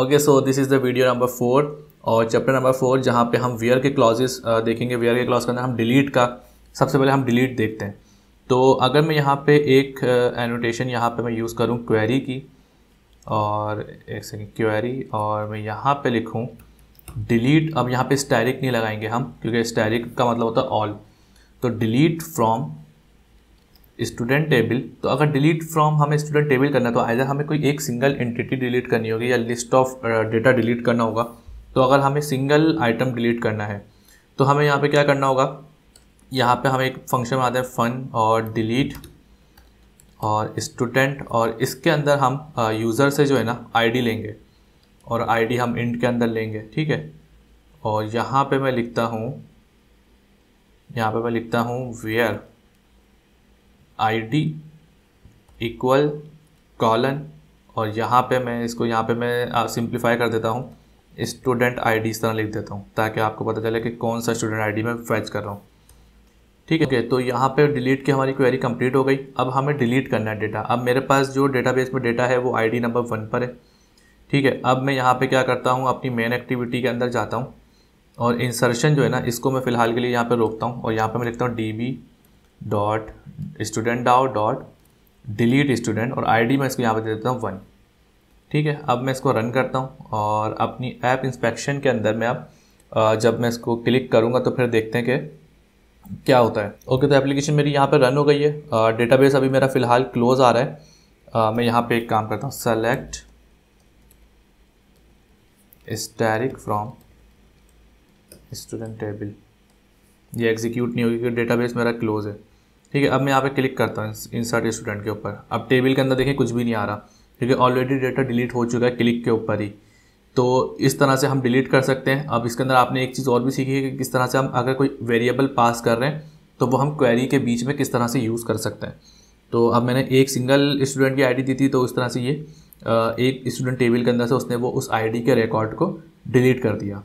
okay so this is the video number four और chapter number four जहाँ पे हम वेयर के क्लॉजेस देखेंगे वेयर के क्लॉज के अंदर हम डिलीट का सबसे पहले हम डिलीट देखते हैं तो अगर मैं यहाँ पे एक एनोटेशन यहाँ पे मैं यूज़ करूँ क्वेरी की और एक सेकेंड क्वेरी और मैं यहाँ पे लिखूँ डिलीट अब यहाँ पे स्टैरिक नहीं लगाएंगे हम क्योंकि स्टैरिक का मतलब होता है ऑल तो डिलीट फ्रॉम स्टूडेंट टेबल तो अगर डिलीट फ्रॉम हमें स्टूडेंट टेबल करना तो आइजर हमें कोई एक सिंगल एंटिटी डिलीट करनी होगी या लिस्ट ऑफ डेटा डिलीट करना होगा तो अगर हमें सिंगल आइटम डिलीट करना है तो हमें यहाँ पे क्या करना होगा यहाँ पे हमें एक फंक्शन बनाते हैं फन और डिलीट और स्टूडेंट और इसके अंदर हम यूज़र uh, से जो है ना आई लेंगे और आई हम इंट के अंदर लेंगे ठीक है और यहाँ पर मैं लिखता हूँ यहाँ पर मैं लिखता हूँ where I D equal colon और यहाँ पे मैं इसको यहाँ पे मैं सिंप्लीफाई कर देता हूँ स्टूडेंट आईडी इस तरह लिख देता हूँ ताकि आपको पता चले कि कौन सा स्टूडेंट आईडी मैं फैच कर रहा हूँ ठीक है okay, तो यहाँ पे डिलीट की हमारी क्वेरी कंप्लीट हो गई अब हमें डिलीट करना है डेटा अब मेरे पास जो बेस में डेटा है वो डी नंबर वन पर है ठीक है अब मैं यहाँ पे क्या करता हूँ अपनी मेन एक्टिविटी के अंदर जाता हूँ और इंसर्शन जो है ना इसको मैं फ़िलहाल के लिए यहाँ पे रोकता हूँ और यहाँ पे मैं लिखता हूँ D B dot student DAO dot delete student और आई मैं इसको यहाँ पर दे देता हूँ वन ठीक है अब मैं इसको रन करता हूँ और अपनी ऐप इंस्पेक्शन के अंदर मैं अब जब मैं इसको क्लिक करूँगा तो फिर देखते हैं कि क्या होता है ओके तो एप्लीकेशन मेरी यहाँ पर रन हो गई है डेटाबेस अभी मेरा फ़िलहाल क्लोज आ रहा है आ, मैं यहाँ पे एक काम करता हूँ select asterisk from student table ये एग्जीक्यूट नहीं होगी क्योंकि डेटाबेस मेरा क्लोज है ठीक है अब मैं यहाँ पे क्लिक करता हूँ इंसर्ट स्टूडेंट के ऊपर अब टेबल के अंदर देखें कुछ भी नहीं आ रहा ठीक है ऑलरेडी डेटा डिलीट हो चुका है क्लिक के ऊपर ही तो इस तरह से हम डिलीट कर सकते हैं अब इसके अंदर आपने एक चीज़ और भी सीखी है कि किस तरह से हम अगर कोई वेरिएबल पास कर रहे हैं तो वो हम क्वेरी के बीच में किस तरह से यूज़ कर सकते हैं तो अब मैंने एक सिंगल स्टूडेंट की आईडी दी थी तो उस तरह से ये एक स्टूडेंट टेबल के अंदर से उसने वो उस आईडी के रिकॉर्ड को डिलीट कर दिया